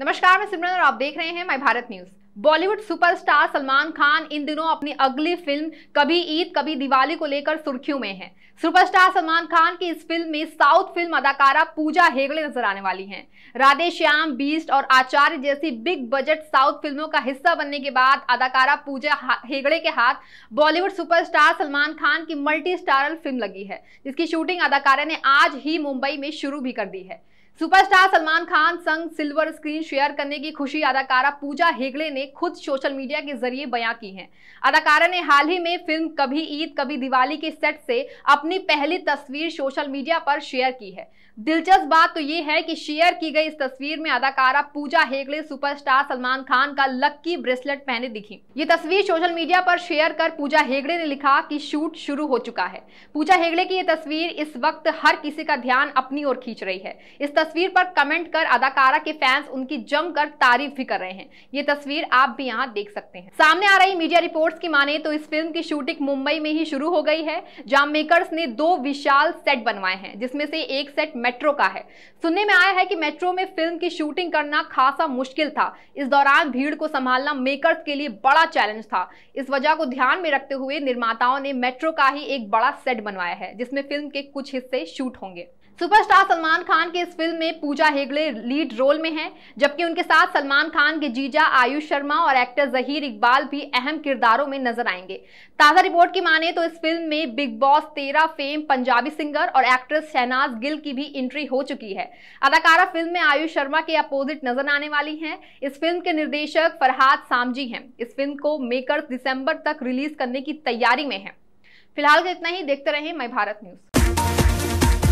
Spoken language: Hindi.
नमस्कार मैं सिमरन और आप देख रहे हैं my Bharat news Bollywood superstar Salman Khan इन दिनों अपनी अगली फिल्म कभी ईद कभी दिवाली को लेकर सुर्खियों में हैं। सुपरस्टार सलमान खान की इस फिल्म में साउथ फिल्म अदाकारा पूजा हेगड़े नजर आने वाली हैं। राधे श्याम बीस्ट और आचार्य जैसी बिग बजट साउथ फिल्मों का हिस्सा बनने के बाद अदाकारा पूजा हेगड़े के हाथ बॉलीवुड सुपरस्टार सलमान खान की मल्टी स्टारल फिल्म लगी है जिसकी शूटिंग अदाकारा ने आज ही मुंबई में शुरू भी कर दी है सुपरस्टार सलमान खान संग सिल्वर स्क्रीन शेयर करने की खुशी अदाकारा पूजा हेगड़े ने खुद सोशल मीडिया के जरिए बयां की है अदाकारा ने हाल ही में फिल्म कभी ईद कभी दिवाली के सेट से अपनी पहली तस्वीर सोशल मीडिया पर शेयर की है दिलचस्प बात तो ये है कि शेयर की गई इस तस्वीर में अदाकारा पूजा हेगड़े सुपरस्टार सलमान खान का लक्की ब्रेसलेट पहने दिखी ये तस्वीर सोशल मीडिया पर शेयर कर पूजा हेगड़े ने लिखा कि शूट शुरू हो चुका है पूजा हेगड़े की ये तस्वीर इस वक्त हर किसी का ध्यान अपनी ओर खींच रही है इस तस्वीर पर कमेंट कर अदाकारा के फैंस उनकी जमकर तारीफ भी कर रहे हैं ये तस्वीर आप भी यहाँ देख सकते हैं सामने आ रही मीडिया रिपोर्ट्स की माने तो इस फिल्म की शूटिंग मुंबई में ही शुरू हो गई है जहाँ मेकर्स ने दो विशाल सेट बनवाए हैं जिसमें से एक सेट मेट्रो का है सुनने में आया है कि मेट्रो में फिल्म की शूटिंग करना खासा मुश्किल था इस दौरान भीड़ को संभालना मेकर्स के लिए बड़ा चैलेंज था इस वजह को ध्यान में रखते हुए निर्माताओं ने मेट्रो का ही एक बड़ा सेट बनवाया है जिसमें फिल्म के कुछ हिस्से शूट होंगे सुपरस्टार सलमान खान के इस फिल्म में पूजा हेगड़े लीड रोल में हैं जबकि उनके साथ सलमान खान के जीजा आयुष शर्मा और एक्टर जहीर इकबाल भी अहम किरदारों में नजर आएंगे ताज़ा रिपोर्ट की माने तो इस फिल्म में बिग बॉस तेरह फेम पंजाबी सिंगर और एक्ट्रेस शहनाज गिल की भी एंट्री हो चुकी है अदाकारा फिल्म में आयुष शर्मा के अपोजिट नजर आने वाली हैं इस फिल्म के निर्देशक फरहाद सामजी हैं इस फिल्म को मेकर दिसंबर तक रिलीज करने की तैयारी में है फिलहाल इतना ही देखते रहे मैं भारत न्यूज